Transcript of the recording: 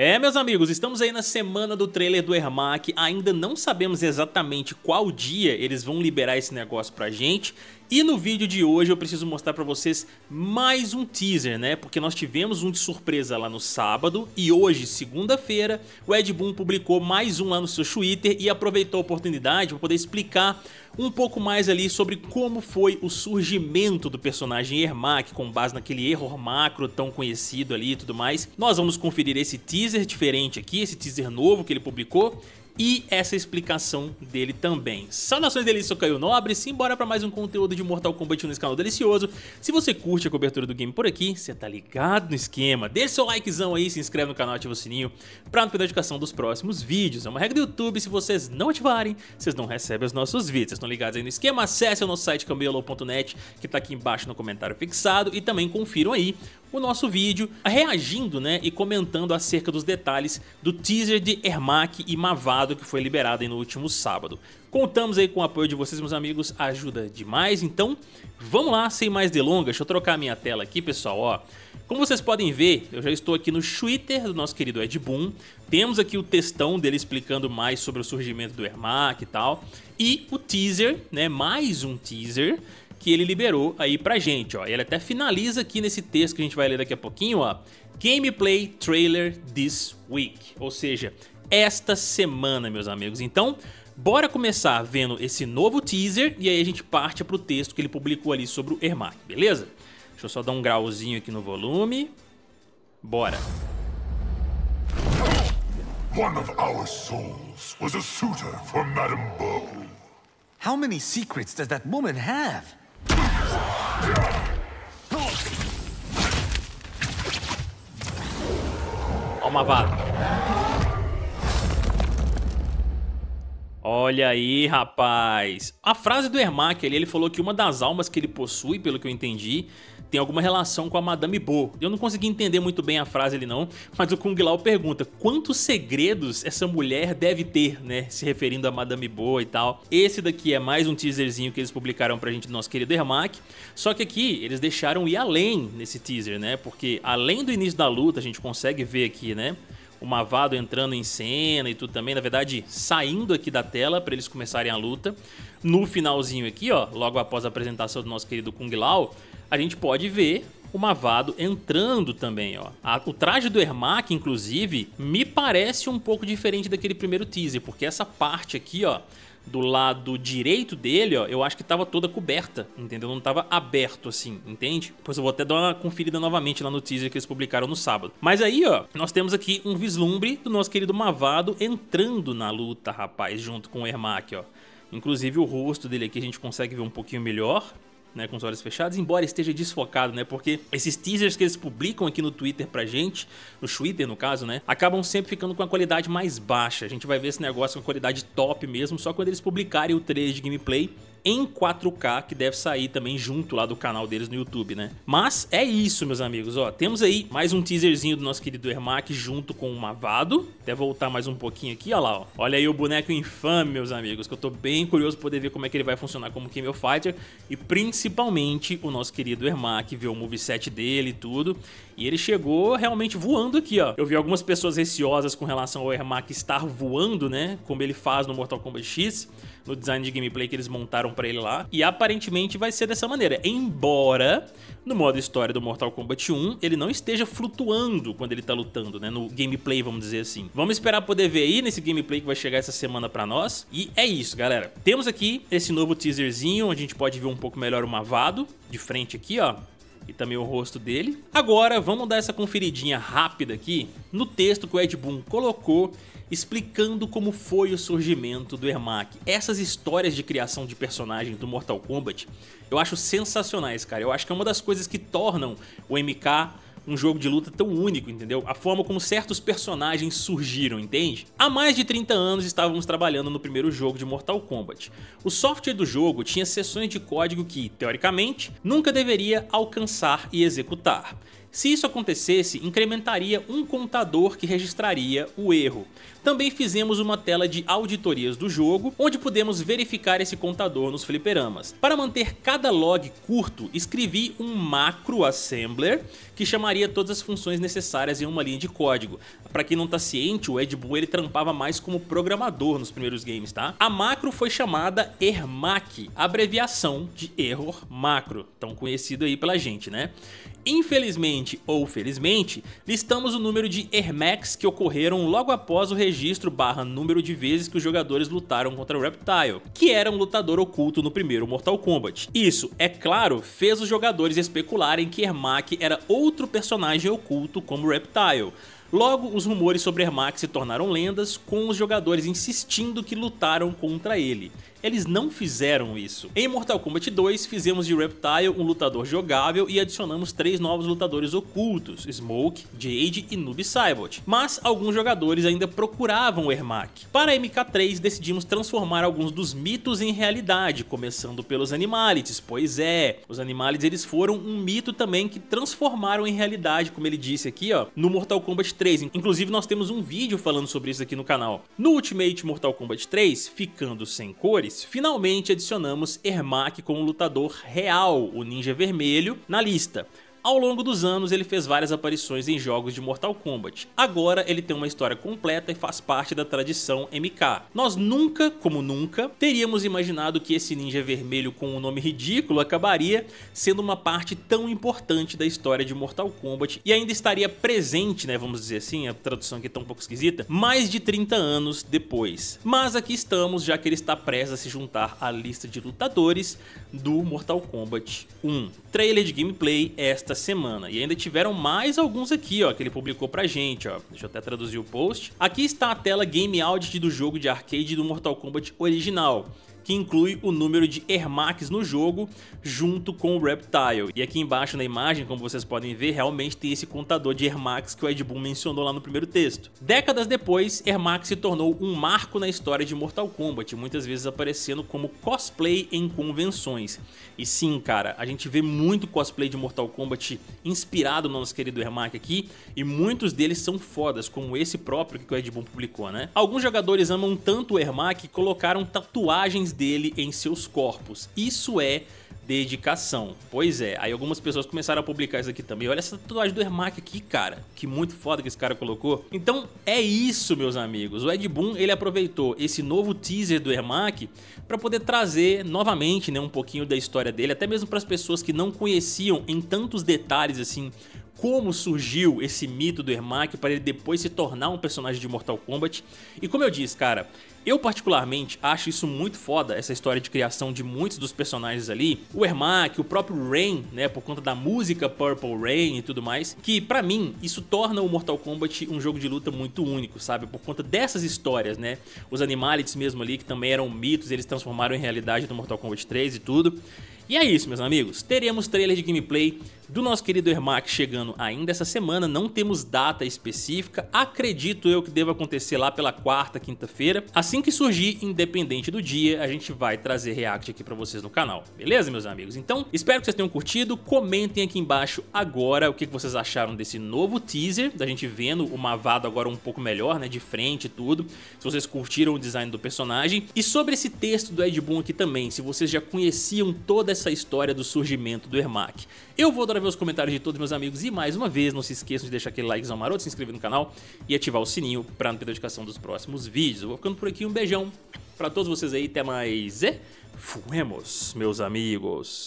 É, meus amigos, estamos aí na semana do trailer do Ermac, ainda não sabemos exatamente qual dia eles vão liberar esse negócio pra gente, e no vídeo de hoje eu preciso mostrar pra vocês mais um teaser, né? Porque nós tivemos um de surpresa lá no sábado e hoje, segunda-feira, o Ed Boon publicou mais um lá no seu Twitter e aproveitou a oportunidade para poder explicar um pouco mais ali sobre como foi o surgimento do personagem Ermac, com base naquele erro macro tão conhecido ali e tudo mais. Nós vamos conferir esse teaser diferente aqui, esse teaser novo que ele publicou e essa explicação dele também. Saudações delícias, eu Caio Nobre, simbora para mais um conteúdo de Mortal Kombat nesse canal delicioso. Se você curte a cobertura do game por aqui, você tá ligado no esquema, deixa seu likezão aí, se inscreve no canal, ativa o sininho para não perder a notificação dos próximos vídeos. É uma regra do YouTube, se vocês não ativarem, vocês não recebem os nossos vídeos. Vocês estão ligados aí no esquema? Acesse o nosso site cambiolo.net que tá aqui embaixo no comentário fixado e também confiram aí o nosso vídeo reagindo né, e comentando acerca dos detalhes do teaser de Ermac e Mavado que foi liberado no último sábado. Contamos aí com o apoio de vocês, meus amigos, ajuda demais, então vamos lá, sem mais delongas, deixa eu trocar minha tela aqui, pessoal, ó. Como vocês podem ver, eu já estou aqui no Twitter do nosso querido Ed Boon, temos aqui o textão dele explicando mais sobre o surgimento do Ermac e tal, e o teaser, né, mais um teaser, que ele liberou aí pra gente, ó. Ele até finaliza aqui nesse texto que a gente vai ler daqui a pouquinho, ó. Gameplay Trailer This Week, ou seja, esta semana, meus amigos. Então, bora começar vendo esse novo teaser e aí a gente parte pro texto que ele publicou ali sobre o Ermac, beleza? Deixa eu só dar um grauzinho aqui no volume. Bora. One of our souls was a suitor for Madame Beau. How many secrets does that woman have? Ó uma vara. Olha aí, rapaz. A frase do Ermac ali, ele falou que uma das almas que ele possui, pelo que eu entendi, tem alguma relação com a Madame Bo. Eu não consegui entender muito bem a frase ali não, mas o Kung Lao pergunta quantos segredos essa mulher deve ter, né? Se referindo a Madame Bo e tal. Esse daqui é mais um teaserzinho que eles publicaram pra gente do nosso querido Ermac. Só que aqui eles deixaram ir além nesse teaser, né? Porque além do início da luta, a gente consegue ver aqui, né? o Mavado entrando em cena e tudo também, na verdade, saindo aqui da tela para eles começarem a luta. No finalzinho aqui, ó, logo após a apresentação do nosso querido Kung Lao, a gente pode ver o Mavado entrando também, ó. A, o traje do Ermac, inclusive, me parece um pouco diferente daquele primeiro teaser, porque essa parte aqui, ó, do lado direito dele, ó, eu acho que tava toda coberta, entendeu? Não tava aberto assim, entende? Pois eu vou até dar uma conferida novamente lá no teaser que eles publicaram no sábado. Mas aí, ó, nós temos aqui um vislumbre do nosso querido Mavado entrando na luta, rapaz, junto com o Ermac, ó. Inclusive o rosto dele aqui a gente consegue ver um pouquinho melhor né, com os olhos fechados, embora esteja desfocado, né, porque esses teasers que eles publicam aqui no Twitter pra gente, no Twitter no caso, né, acabam sempre ficando com a qualidade mais baixa. A gente vai ver esse negócio com a qualidade top mesmo, só quando eles publicarem o 3 de gameplay em 4K, que deve sair também junto lá do canal deles no YouTube, né? Mas é isso, meus amigos, ó. Temos aí mais um teaserzinho do nosso querido Ermac junto com o Mavado. Até voltar mais um pouquinho aqui, ó lá, ó. Olha aí o boneco infame, meus amigos, que eu tô bem curioso pra poder ver como é que ele vai funcionar como Camel Fighter. E principalmente o nosso querido Ermac, ver o moveset dele e tudo. E ele chegou realmente voando aqui, ó. Eu vi algumas pessoas receosas com relação ao Ermac estar voando, né? Como ele faz no Mortal Kombat X no design de gameplay que eles montaram para ele lá. E aparentemente vai ser dessa maneira. Embora no modo história do Mortal Kombat 1 ele não esteja flutuando quando ele tá lutando, né? No gameplay, vamos dizer assim. Vamos esperar poder ver aí nesse gameplay que vai chegar essa semana para nós. E é isso, galera. Temos aqui esse novo teaserzinho, onde a gente pode ver um pouco melhor o Mavado de frente aqui, ó e também o rosto dele. Agora vamos dar essa conferidinha rápida aqui no texto que o Ed Boon colocou explicando como foi o surgimento do Ermac. Essas histórias de criação de personagem do Mortal Kombat eu acho sensacionais, cara. Eu acho que é uma das coisas que tornam o MK um jogo de luta tão único, entendeu? A forma como certos personagens surgiram, entende? Há mais de 30 anos estávamos trabalhando no primeiro jogo de Mortal Kombat. O software do jogo tinha seções de código que, teoricamente, nunca deveria alcançar e executar. Se isso acontecesse, incrementaria um contador que registraria o erro. Também fizemos uma tela de auditorias do jogo, onde pudemos verificar esse contador nos fliperamas. Para manter cada log curto, escrevi um macro assembler que chamaria todas as funções necessárias em uma linha de código. Para quem não está ciente, o Ed Boon ele trampava mais como programador nos primeiros games, tá? A macro foi chamada ERMAC, abreviação de Error Macro, tão conhecido aí pela gente, né? Infelizmente ou felizmente, listamos o número de Ermacs que ocorreram logo após o registro barra número de vezes que os jogadores lutaram contra o Reptile, que era um lutador oculto no primeiro Mortal Kombat. Isso, é claro, fez os jogadores especularem que Ermac era outro personagem oculto como Reptile, Logo, os rumores sobre Ermac se tornaram lendas, com os jogadores insistindo que lutaram contra ele. Eles não fizeram isso. Em Mortal Kombat 2, fizemos de Reptile um lutador jogável e adicionamos três novos lutadores ocultos, Smoke, Jade e Noob Saibot. Mas alguns jogadores ainda procuravam o Ermac. Para MK3, decidimos transformar alguns dos mitos em realidade, começando pelos Animalities, pois é, os Animalities eles foram um mito também que transformaram em realidade, como ele disse aqui, ó, no Mortal Kombat 3. Inclusive nós temos um vídeo falando sobre isso aqui no canal. No Ultimate Mortal Kombat 3, ficando sem cores, Finalmente adicionamos Ermac o lutador real, o Ninja Vermelho, na lista. Ao longo dos anos, ele fez várias aparições em jogos de Mortal Kombat. Agora, ele tem uma história completa e faz parte da tradição MK. Nós nunca, como nunca, teríamos imaginado que esse ninja vermelho com um nome ridículo acabaria sendo uma parte tão importante da história de Mortal Kombat e ainda estaria presente, né, vamos dizer assim, a tradução aqui é tá um pouco esquisita, mais de 30 anos depois. Mas aqui estamos, já que ele está prestes a se juntar à lista de lutadores do Mortal Kombat 1. Trailer de gameplay esta semana. E ainda tiveram mais alguns aqui, ó, que ele publicou pra gente, ó. Deixa eu até traduzir o post. Aqui está a tela game audit do jogo de arcade do Mortal Kombat original que inclui o número de Ermacs no jogo, junto com o Reptile. E aqui embaixo na imagem, como vocês podem ver, realmente tem esse contador de Ermacs que o Ed Boon mencionou lá no primeiro texto. Décadas depois, Ermac se tornou um marco na história de Mortal Kombat, muitas vezes aparecendo como cosplay em convenções. E sim, cara, a gente vê muito cosplay de Mortal Kombat inspirado no nosso querido Ermac aqui, e muitos deles são fodas, como esse próprio que o Ed Boon publicou, né? Alguns jogadores amam tanto o Ermac que colocaram tatuagens dele em seus corpos. Isso é dedicação. Pois é, aí algumas pessoas começaram a publicar isso aqui também. Olha essa tatuagem do Ermac aqui, cara. Que muito foda que esse cara colocou. Então, é isso, meus amigos. O Ed Boon, ele aproveitou esse novo teaser do Ermac para poder trazer novamente, né, um pouquinho da história dele, até mesmo para as pessoas que não conheciam em tantos detalhes assim como surgiu esse mito do Ermac para ele depois se tornar um personagem de Mortal Kombat. E como eu disse, cara, eu particularmente acho isso muito foda, essa história de criação de muitos dos personagens ali. O Ermac, o próprio Rain, né, por conta da música Purple Rain e tudo mais, que para mim isso torna o Mortal Kombat um jogo de luta muito único, sabe? Por conta dessas histórias, né? Os Animalities mesmo ali, que também eram mitos, eles transformaram em realidade no Mortal Kombat 3 e tudo. E é isso, meus amigos. Teremos trailer de gameplay do nosso querido Ermac chegando ainda essa semana, não temos data específica, acredito eu que deva acontecer lá pela quarta, quinta-feira. Assim que surgir, independente do dia, a gente vai trazer react aqui para vocês no canal, beleza, meus amigos? Então, espero que vocês tenham curtido, comentem aqui embaixo agora o que vocês acharam desse novo teaser, da gente vendo o Mavado agora um pouco melhor, né, de frente e tudo, se vocês curtiram o design do personagem, e sobre esse texto do Ed Boon aqui também, se vocês já conheciam toda essa história do surgimento do Ermac. Eu vou dar ver os comentários de todos meus amigos. E mais uma vez, não se esqueçam de deixar aquele likezão maroto, se inscrever no canal e ativar o sininho para não perder a notificação dos próximos vídeos. Eu vou ficando por aqui, um beijão para todos vocês aí, até mais e fuemos, meus amigos.